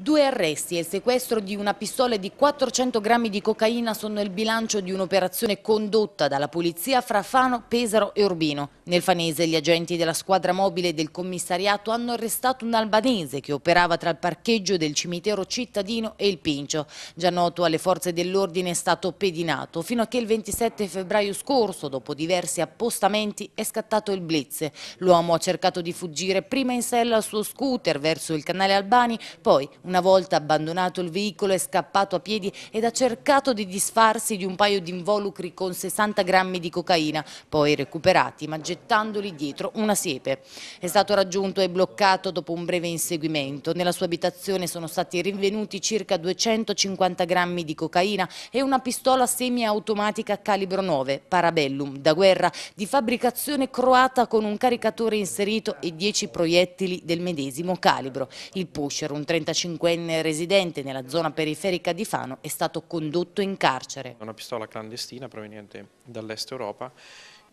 Due arresti e il sequestro di una pistola e di 400 grammi di cocaina sono il bilancio di un'operazione condotta dalla polizia fra Fano, Pesaro e Urbino. Nel Fanese gli agenti della squadra mobile del commissariato hanno arrestato un albanese che operava tra il parcheggio del cimitero cittadino e il Pincio. Già noto alle forze dell'ordine è stato pedinato fino a che il 27 febbraio scorso, dopo diversi appostamenti, è scattato il blitz. L'uomo ha cercato di fuggire prima in sella al suo scooter verso il canale Albani, poi una volta abbandonato il veicolo è scappato a piedi ed ha cercato di disfarsi di un paio di involucri con 60 grammi di cocaina, poi recuperati ma gettandoli dietro una siepe. È stato raggiunto e bloccato dopo un breve inseguimento. Nella sua abitazione sono stati rinvenuti circa 250 grammi di cocaina e una pistola semiautomatica calibro 9, Parabellum, da guerra, di fabbricazione croata con un caricatore inserito e 10 proiettili del medesimo calibro. Il pusher, un 35 25enne residente nella zona periferica di Fano è stato condotto in carcere. Una pistola clandestina proveniente dall'est Europa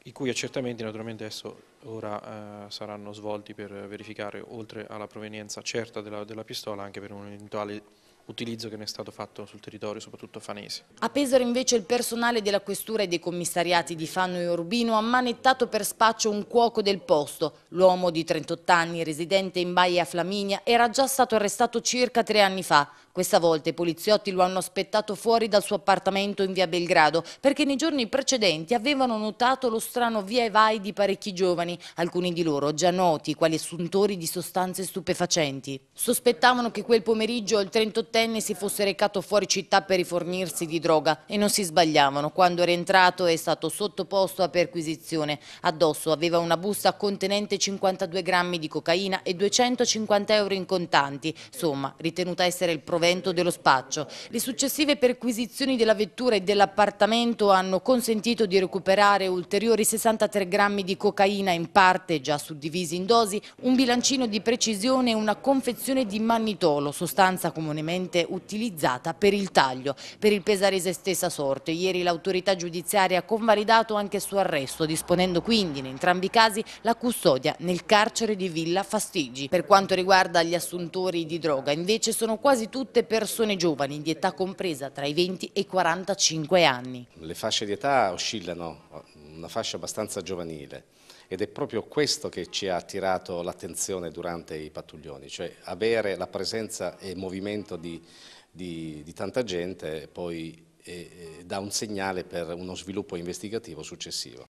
i cui accertamenti naturalmente adesso ora eh, saranno svolti per verificare oltre alla provenienza certa della, della pistola anche per un eventuale utilizzo che ne è stato fatto sul territorio, soprattutto fanese. A Pesaro invece il personale della questura e dei commissariati di Fanno e Urbino ha manettato per spaccio un cuoco del posto. L'uomo di 38 anni, residente in Baia Flaminia, era già stato arrestato circa tre anni fa. Questa volta i poliziotti lo hanno aspettato fuori dal suo appartamento in via Belgrado perché nei giorni precedenti avevano notato lo strano via e vai di parecchi giovani, alcuni di loro già noti quali assuntori di sostanze stupefacenti. Sospettavano che quel pomeriggio il 38 diciottenne si fosse recato fuori città per rifornirsi di droga e non si sbagliavano. Quando era entrato è stato sottoposto a perquisizione. Addosso aveva una busta contenente 52 grammi di cocaina e 250 euro in contanti, somma ritenuta essere il provento dello spaccio. Le successive perquisizioni della vettura e dell'appartamento hanno consentito di recuperare ulteriori 63 grammi di cocaina in parte già suddivisi in dosi, un bilancino di precisione e una confezione di mannitolo, sostanza comunemente solamente utilizzata per il taglio. Per il Pesarese stessa sorte, ieri l'autorità giudiziaria ha convalidato anche il suo arresto, disponendo quindi in entrambi i casi la custodia nel carcere di Villa Fastigi. Per quanto riguarda gli assuntori di droga, invece sono quasi tutte persone giovani di età compresa tra i 20 e i 45 anni. Le fasce di età oscillano una fascia abbastanza giovanile ed è proprio questo che ci ha attirato l'attenzione durante i pattuglioni, cioè avere la presenza e il movimento di, di, di tanta gente poi eh, eh dà un segnale per uno sviluppo investigativo successivo.